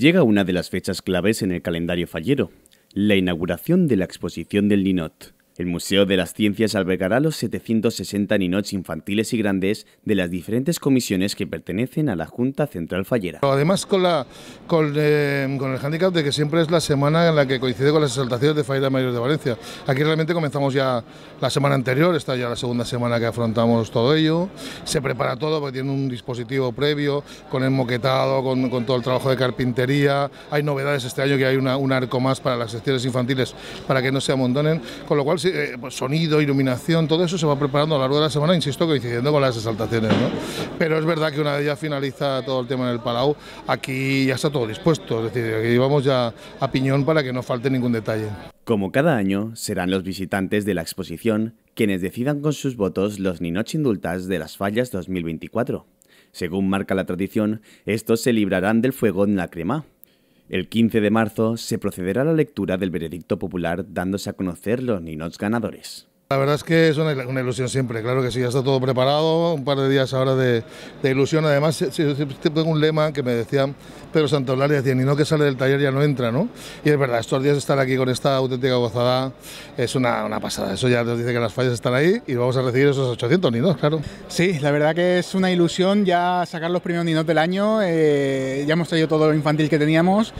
Llega una de las fechas claves en el calendario fallero, la inauguración de la exposición del Ninot. El Museo de las Ciencias albergará los 760 ninots infantiles y grandes de las diferentes comisiones que pertenecen a la Junta Central Fallera. Además, con, la, eh, con, el hándicap de que siempre es la semana en la que coincide con las exaltaciones de Fallera Mayor de Valencia. Aquí realmente comenzamos ya la semana anterior, Está ya la segunda semana que afrontamos todo ello. Se prepara todo porque tiene un dispositivo previo, con el moquetado, con, todo el trabajo de carpintería. Hay novedades este año que hay un arco más para las secciones infantiles para que no se amontonen, con lo cual sí eh, pues, sonido, iluminación, todo eso se va preparando a lo largo de la semana, insisto, coincidiendo con las exaltaciones. Pero es verdad que una vez ya finaliza todo el tema en el Palau, aquí ya está todo dispuesto, es decir, aquí vamos ya a piñón para que no falte ningún detalle. Como cada año, serán los visitantes de la exposición quienes decidan con sus votos los ninots indultas de las fallas 2024. Según marca la tradición, estos se librarán del fuego en la crema, el 15 de marzo se procederá a la lectura del veredicto popular dándose a conocer los ninots ganadores. La verdad es que es una, ilusión siempre, claro que sí, ya está todo preparado, un par de días ahora de, ilusión. Además, tengo un lema que me decía Pedro Santolaria, decía, ni no que sale del taller ya no entra, ¿no? Y es verdad, estos días estar aquí con esta auténtica gozada es una, pasada, eso ya nos dice que las fallas están ahí y vamos a recibir esos 800 ninos, claro. Sí, la verdad que es una ilusión ya sacar los primeros ninos del año, eh, ya hemos traído todo lo infantil que teníamos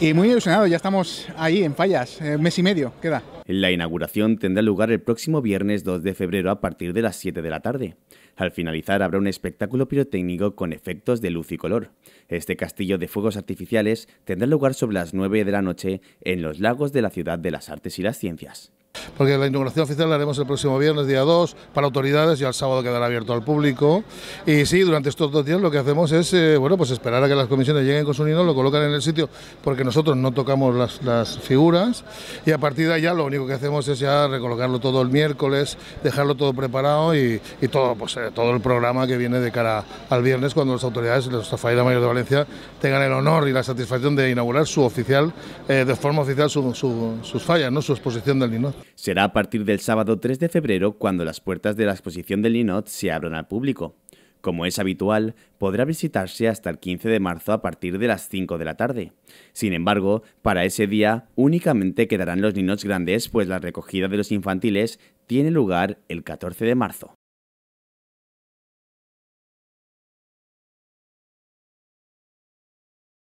y muy ilusionado, ya estamos ahí en fallas, eh, mes y medio queda. La inauguración tendrá lugar el próximo viernes 2 de febrero a partir de las 7 de la tarde. Al finalizar habrá un espectáculo pirotécnico con efectos de luz y color. Este castillo de fuegos artificiales tendrá lugar sobre las 9 de la noche en los lagos de la Ciudad de las Artes y las Ciencias porque la inauguración oficial la haremos el próximo viernes, día 2, para autoridades, y el sábado quedará abierto al público. Y sí, durante estos dos días lo que hacemos es, eh, bueno, pues esperar a que las comisiones lleguen con su Nino, lo colocan en el sitio, porque nosotros no tocamos las, figuras, y a partir de allá lo único que hacemos es ya recolocarlo todo el miércoles, dejarlo todo preparado y, todo, pues, eh, todo el programa que viene de cara al viernes, cuando las autoridades, los Rafael Mayor de Valencia, tengan el honor y la satisfacción de inaugurar su oficial, eh, de forma oficial, sus fallas, ¿no? su exposición del Nino. Será a partir del sábado 3 de febrero cuando las puertas de la exposición del Linot se abran al público. Como es habitual, podrá visitarse hasta el 15 de marzo a partir de las 5 de la tarde. Sin embargo, para ese día únicamente quedarán los niños grandes, pues la recogida de los infantiles tiene lugar el 14 de marzo.